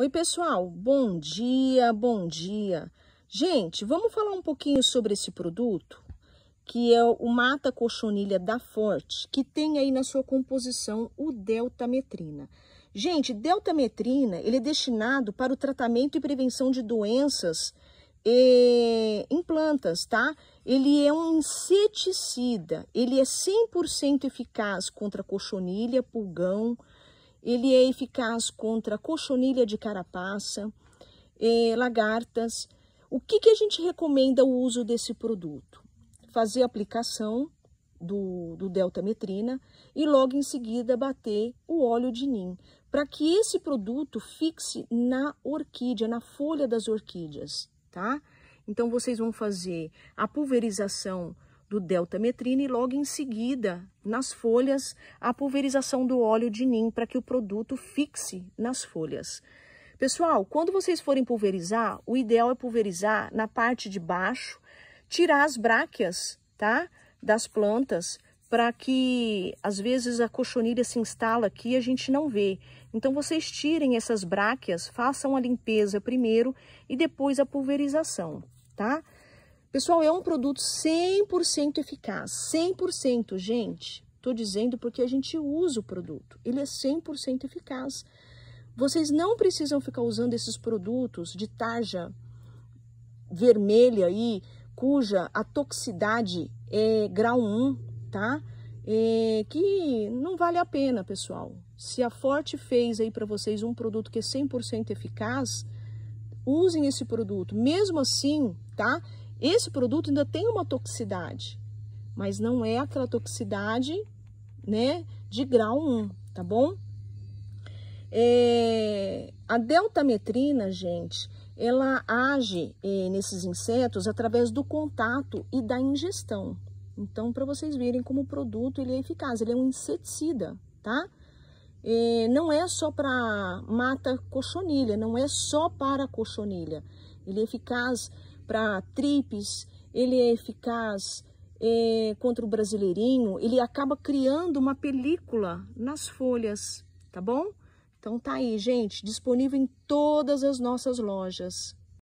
Oi, pessoal, bom dia, bom dia. Gente, vamos falar um pouquinho sobre esse produto, que é o Mata Cochonilha da Forte, que tem aí na sua composição o deltametrina. Gente, deltametrina, ele é destinado para o tratamento e prevenção de doenças é, em plantas, tá? Ele é um inseticida, ele é 100% eficaz contra cochonilha, pulgão, ele é eficaz contra cochonilha de carapaça, eh, lagartas. O que, que a gente recomenda o uso desse produto? Fazer aplicação do, do deltametrina e logo em seguida bater o óleo de nim, para que esse produto fixe na orquídea, na folha das orquídeas, tá? Então vocês vão fazer a pulverização do deltametrina e logo em seguida, nas folhas, a pulverização do óleo de nim para que o produto fixe nas folhas. Pessoal, quando vocês forem pulverizar, o ideal é pulverizar na parte de baixo, tirar as bráquias, tá? Das plantas, para que às vezes a cochonilha se instala aqui e a gente não vê. Então vocês tirem essas bráquias, façam a limpeza primeiro e depois a pulverização, tá? Pessoal, é um produto 100% eficaz. 100%, gente. Estou dizendo porque a gente usa o produto. Ele é 100% eficaz. Vocês não precisam ficar usando esses produtos de tarja vermelha aí, cuja a toxicidade é grau 1, tá? É, que não vale a pena, pessoal. Se a Forte fez aí para vocês um produto que é 100% eficaz, usem esse produto. Mesmo assim, tá? Esse produto ainda tem uma toxicidade, mas não é aquela toxicidade, né, de grau 1, tá bom? É, a deltametrina, gente, ela age é, nesses insetos através do contato e da ingestão. Então, para vocês verem como o produto ele é eficaz, ele é um inseticida, tá? É, não é só para mata cochonilha, não é só para cochonilha. Ele é eficaz para tripes, ele é eficaz é, contra o brasileirinho, ele acaba criando uma película nas folhas, tá bom? Então tá aí, gente, disponível em todas as nossas lojas.